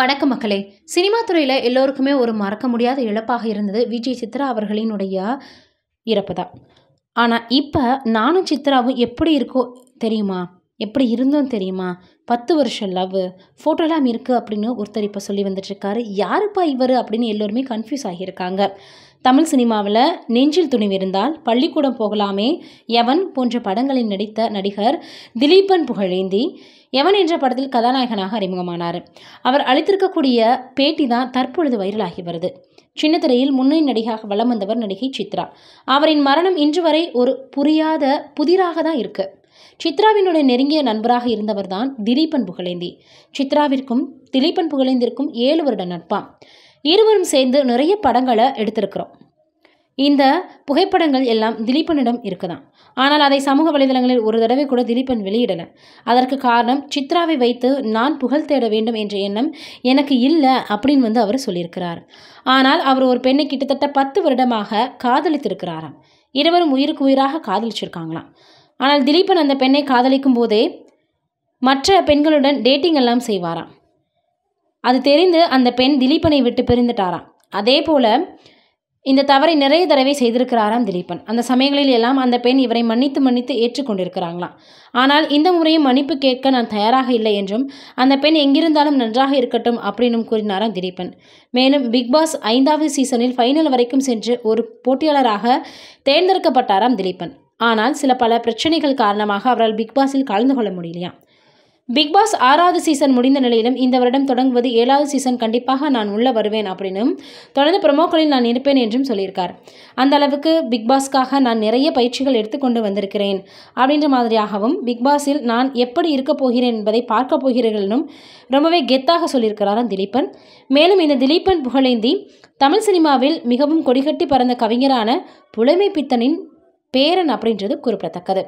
வணக்கம் மக்களே சினிமா துறையில் எல்லோருக்குமே ஒரு மறக்க முடியாத இழப்பாக இருந்தது விஜய் சித்ரா அவர்களினுடைய இறப்பு தான் ஆனால் இப்போ நானும் சித்ராவும் எப்படி இருக்கோ தெரியுமா எப்படி இருந்தோம் தெரியுமா பத்து வருஷம் லவ் ஃபோட்டோலாம் இருக்குது அப்படின்னு ஒருத்தர் இப்போ சொல்லி வந்துட்டுருக்காரு யாருப்பா இவர் அப்படின்னு எல்லோருமே கன்ஃபியூஸ் ஆகியிருக்காங்க தமிழ் சினிமாவில் நெஞ்சில் துணிவிருந்தால் பள்ளிக்கூடம் போகலாமே எவன் போன்ற படங்களில் நடித்த நடிகர் திலீபன் புகழேந்தி யவன் என்ற படத்தில் கதாநாயகனாக அறிமுகமானார் அவர் அளித்திருக்கக்கூடிய பேட்டி தான் தற்பொழுது வைரலாகி வருது சின்ன முன்னணி நடிகாக வளம் வந்தவர் நடிகை சித்ரா அவரின் மரணம் இன்று வரை ஒரு புரியாத புதிராக தான் இருக்குது சித்ராவினுடைய நெருங்கிய நண்பராக இருந்தவர்தான் திலீபன் புகழேந்தி சித்ராவிற்கும் திலீபன் புகழேந்திற்கும் ஏழு வருட நட்பாம் இருவரும் சேர்ந்து நிறைய படங்களை எடுத்திருக்கிறோம் இந்த புகைப்படங்கள் எல்லாம் திலீபனிடம் இருக்குதான் ஆனால் அதை சமூக வலைதளங்களில் ஒரு தடவை கூட திலீபன் வெளியிடலை அதற்கு காரணம் சித்ராவை வைத்து நான் புகழ் தேட வேண்டும் என்ற எண்ணம் எனக்கு இல்லை அப்படின்னு வந்து அவர் சொல்லியிருக்கிறார் ஆனால் அவர் ஒரு பெண்ணை கிட்டத்தட்ட பத்து வருடமாக காதலித்திருக்கிறாராம் இருவரும் உயிருக்கு உயிராக காதலிச்சிருக்காங்களாம் ஆனால் திலீபன் அந்த பெண்ணை காதலிக்கும் போதே மற்ற பெண்களுடன் டேட்டிங் எல்லாம் செய்வாராம் அது தெரிந்து அந்த பெண் திலீபனை விட்டு பிரிந்துட்டாராம் அதே போல் இந்த தவறை நிறைய தடவை செய்திருக்கிறாராம் திலீபன் அந்த சமயங்களில் எல்லாம் அந்த பெண் இவரை மன்னித்து மன்னித்து ஏற்றுக்கொண்டிருக்கிறாங்களாம் ஆனால் இந்த முறையும் மன்னிப்பு கேட்க நான் தயாராக இல்லை என்றும் அந்த பெண் எங்கிருந்தாலும் நன்றாக இருக்கட்டும் அப்படின்னும் கூறினாராம் திலீபன் மேலும் பிக்பாஸ் ஐந்தாவது சீசனில் ஃபைனல் வரைக்கும் சென்று ஒரு போட்டியாளராக தேர்ந்தெடுக்கப்பட்டாராம் திலீபன் ஆனால் சில பல பிரச்சனைகள் காரணமாக அவரால் பிக்பாஸில் கலந்து கொள்ள முடியலையாம் பிக் பாஸ் ஆறாவது சீசன் முடிந்த நிலையிலும் இந்த வருடம் தொடங்குவது ஏழாவது சீசன் கண்டிப்பாக நான் உள்ளே வருவேன் அப்படின்னும் தொடர்ந்து ப்ரொமோக்களில் நான் இருப்பேன் என்றும் சொல்லியிருக்கார் அந்த அளவுக்கு பிக் பாஸ்க்காக நான் நிறைய பயிற்சிகள் எடுத்துக்கொண்டு வந்திருக்கிறேன் அப்படின்ற மாதிரியாகவும் பிக் பாஸில் நான் எப்படி இருக்க போகிறேன் என்பதை பார்க்க போகிறீர்கள்னும் ரொம்பவே கெத்தாக சொல்லியிருக்கிறாராம் திலீபன் மேலும் இந்த திலீபன் புகழேந்தி தமிழ் சினிமாவில் மிகவும் கொடிகட்டி பறந்த கவிஞரான புலமை பித்தனின் பேரன் அப்படின்றது குறிப்பிடத்தக்கது